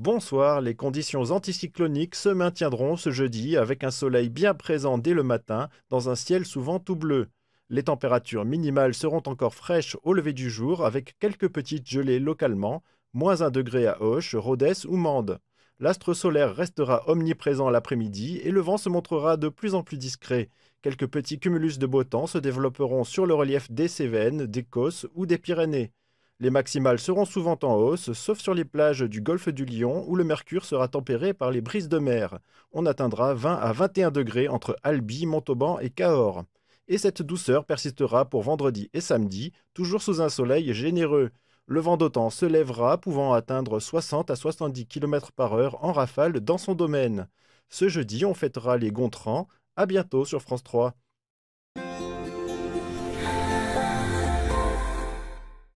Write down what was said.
Bonsoir, les conditions anticycloniques se maintiendront ce jeudi avec un soleil bien présent dès le matin dans un ciel souvent tout bleu. Les températures minimales seront encore fraîches au lever du jour avec quelques petites gelées localement, moins un degré à Hoche, Rodez ou Mende. L'astre solaire restera omniprésent l'après-midi et le vent se montrera de plus en plus discret. Quelques petits cumulus de beau temps se développeront sur le relief des Cévennes, des Cosses ou des Pyrénées. Les maximales seront souvent en hausse, sauf sur les plages du golfe du Lion où le mercure sera tempéré par les brises de mer. On atteindra 20 à 21 degrés entre Albi, Montauban et Cahors. Et cette douceur persistera pour vendredi et samedi, toujours sous un soleil généreux. Le vent d'OTAN se lèvera, pouvant atteindre 60 à 70 km par heure en rafale dans son domaine. Ce jeudi, on fêtera les Gontran. À bientôt sur France 3.